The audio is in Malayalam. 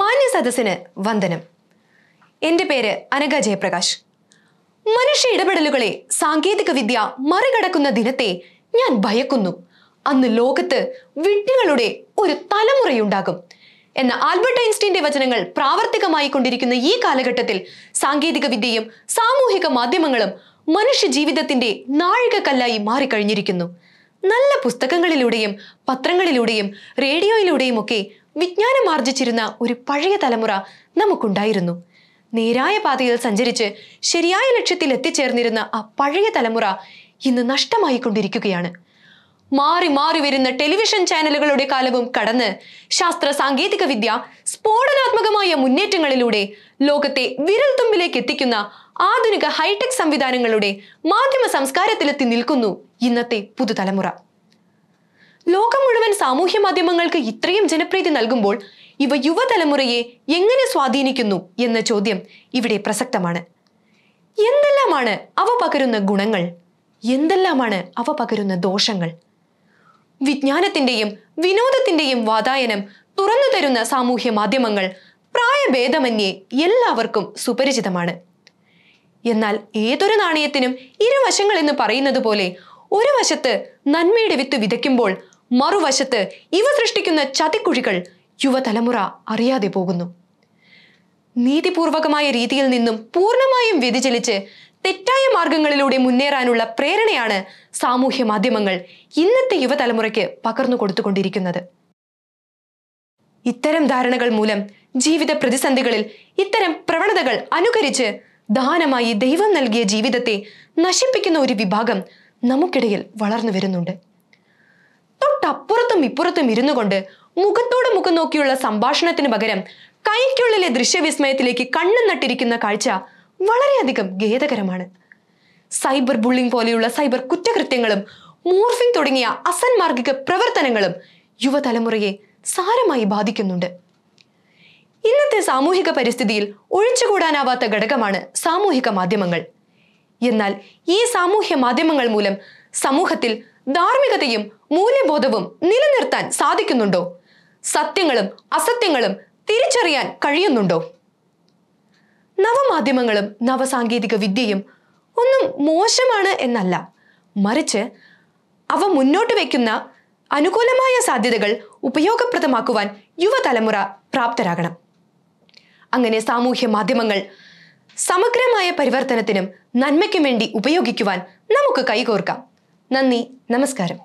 മാന്യ സദസ്സിന് വന്ദനം എൻ്റെ പേര് അനഘ ജയപ്രകാശ് മനുഷ്യ ഇടപെടലുകളെ സാങ്കേതിക വിദ്യ മറികടക്കുന്ന ദിനത്തെ ഞാൻ ഭയക്കുന്നു അന്ന് ലോകത്ത് വിഡ്ഢികളുടെ ഒരു തലമുറയുണ്ടാകും എന്ന ആൽബർട്ട് ഐൻസ്റ്റീന്റെ വചനങ്ങൾ പ്രാവർത്തികമായി കൊണ്ടിരിക്കുന്ന ഈ കാലഘട്ടത്തിൽ സാങ്കേതിക വിദ്യയും സാമൂഹിക മാധ്യമങ്ങളും മനുഷ്യ ജീവിതത്തിന്റെ നാഴികക്കല്ലായി മാറിക്കഴിഞ്ഞിരിക്കുന്നു നല്ല പുസ്തകങ്ങളിലൂടെയും പത്രങ്ങളിലൂടെയും റേഡിയോയിലൂടെയും ഒക്കെ വിജ്ഞാനം ആർജിച്ചിരുന്ന ഒരു പഴയ തലമുറ നമുക്കുണ്ടായിരുന്നു നേരായ പാതയിൽ സഞ്ചരിച്ച് ശരിയായ ലക്ഷ്യത്തിൽ എത്തിച്ചേർന്നിരുന്ന ആ പഴയ തലമുറ ഇന്ന് കൊണ്ടിരിക്കുകയാണ് മാറി മാറി വരുന്ന ടെലിവിഷൻ ചാനലുകളുടെ കാലവും കടന്ന് ശാസ്ത്ര സാങ്കേതിക വിദ്യ സ്ഫോടനാത്മകമായ മുന്നേറ്റങ്ങളിലൂടെ ലോകത്തെ വിരൽ തുമ്പിലേക്ക് എത്തിക്കുന്ന ആധുനിക ഹൈടെക് സംവിധാനങ്ങളുടെ മാധ്യമ സംസ്കാരത്തിലെത്തി നിൽക്കുന്നു ഇന്നത്തെ പുതുതലമുറ ലോകം മുഴുവൻ സാമൂഹ്യ മാധ്യമങ്ങൾക്ക് ഇത്രയും ജനപ്രീതി നൽകുമ്പോൾ ഇവ യുവതലമുറയെ എങ്ങനെ സ്വാധീനിക്കുന്നു എന്ന ചോദ്യം ഇവിടെ പ്രസക്തമാണ് എന്തെല്ലാമാണ് അവ പകരുന്ന ഗുണങ്ങൾ എന്തെല്ലാമാണ് അവ പകരുന്ന ദോഷങ്ങൾ വിജ്ഞാനത്തിന്റെയും വിനോദത്തിന്റെയും വാതായനം തുറന്നു തരുന്ന സാമൂഹ്യ മാധ്യമങ്ങൾ പ്രായഭേദമന്യേ എല്ലാവർക്കും സുപരിചിതമാണ് എന്നാൽ ഏതൊരു നാണയത്തിനും ഇരുവശങ്ങൾ എന്ന് പറയുന്നത് പോലെ ഒരു വശത്ത് നന്മയുടെ വിത്ത് വിതയ്ക്കുമ്പോൾ മറുവശത്ത് ഇവ സൃഷ്ടിക്കുന്ന ചതിക്കുഴികൾ യുവതലമുറ അറിയാതെ പോകുന്നു നീതിപൂർവകമായ രീതിയിൽ നിന്നും പൂർണ്ണമായും വ്യതിചലിച്ച് തെറ്റായ മാർഗങ്ങളിലൂടെ മുന്നേറാനുള്ള പ്രേരണയാണ് സാമൂഹ്യ മാധ്യമങ്ങൾ ഇന്നത്തെ യുവതലമുറയ്ക്ക് പകർന്നു കൊടുത്തുകൊണ്ടിരിക്കുന്നത് ഇത്തരം ധാരണകൾ മൂലം ജീവിത പ്രതിസന്ധികളിൽ ഇത്തരം പ്രവണതകൾ അനുകരിച്ച് ദാനമായി ദൈവം നൽകിയ ജീവിതത്തെ നശിപ്പിക്കുന്ന ഒരു വിഭാഗം നമുക്കിടയിൽ വളർന്നു വരുന്നുണ്ട് തൊട്ടപ്പുറത്തും ഇപ്പുറത്തും ഇരുന്നു കൊണ്ട് മുഖത്തോട് മുഖം നോക്കിയുള്ള സംഭാഷണത്തിന് പകരം കൈക്കുള്ളിലെ ദൃശ്യവിസ്മയത്തിലേക്ക് കണ്ണു നട്ടിരിക്കുന്ന കാഴ്ച വളരെയധികം ഖേദകരമാണ് സൈബർ ബുള്ളിംഗ് പോലെയുള്ള സൈബർ കുറ്റകൃത്യങ്ങളും മോർഫിംഗ് തുടങ്ങിയ അസന്മാർഗിക പ്രവർത്തനങ്ങളും യുവതലമുറയെ സാരമായി ബാധിക്കുന്നുണ്ട് ഇന്നത്തെ സാമൂഹിക പരിസ്ഥിതിയിൽ ഒഴിച്ചുകൂടാനാവാത്ത ഘടകമാണ് സാമൂഹിക മാധ്യമങ്ങൾ എന്നാൽ ഈ സാമൂഹ്യ മാധ്യമങ്ങൾ മൂലം സമൂഹത്തിൽ ധാർമ്മികതയും മൂല്യബോധവും നിലനിർത്താൻ സാധിക്കുന്നുണ്ടോ സത്യങ്ങളും അസത്യങ്ങളും തിരിച്ചറിയാൻ കഴിയുന്നുണ്ടോ നവമാധ്യമങ്ങളും നവസാങ്കേതിക വിദ്യയും ഒന്നും മോശമാണ് എന്നല്ല മറിച്ച് അവ മുന്നോട്ട് വയ്ക്കുന്ന അനുകൂലമായ സാധ്യതകൾ ഉപയോഗപ്രദമാക്കുവാൻ യുവതലമുറ പ്രാപ്തരാകണം അങ്ങനെ സാമൂഹ്യ മാധ്യമങ്ങൾ സമഗ്രമായ പരിവർത്തനത്തിനും നന്മയ്ക്കും വേണ്ടി ഉപയോഗിക്കുവാൻ നമുക്ക് കൈകോർക്കാം നന്ദി നമസ്കാരം